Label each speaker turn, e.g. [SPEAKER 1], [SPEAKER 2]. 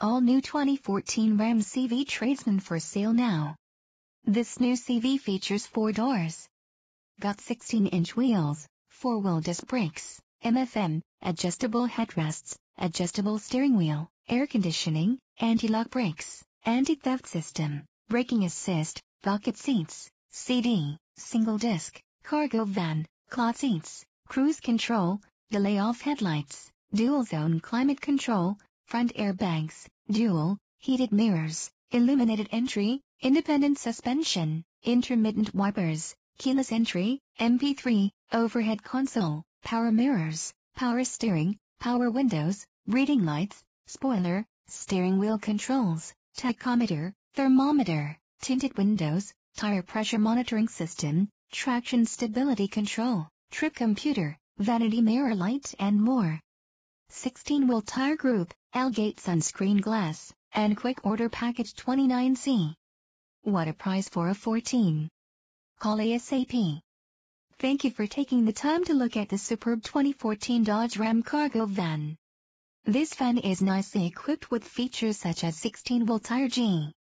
[SPEAKER 1] All new 2014 Ram CV Tradesman for sale now. This new CV features four doors. Got 16-inch wheels, four-wheel disc brakes, MFM, adjustable headrests, adjustable steering wheel, air conditioning, anti-lock brakes, anti-theft system, braking assist, bucket seats, CD, single disc, cargo van, cloth seats, cruise control, delay off headlights, dual zone climate control, front airbags, dual, heated mirrors, illuminated entry, independent suspension, intermittent wipers, keyless entry, MP3, overhead console, power mirrors, power steering, power windows, reading lights, spoiler, steering wheel controls, tachometer, thermometer, tinted windows, tire pressure monitoring system, traction stability control, trip computer, vanity mirror light and more. 16-wheel tire group, Elgate sunscreen glass, and quick order package 29C. What a price for a 14. Call ASAP. Thank you for taking the time to look at this superb 2014 Dodge Ram cargo van. This van is nicely equipped with features such as 16-wheel tire G.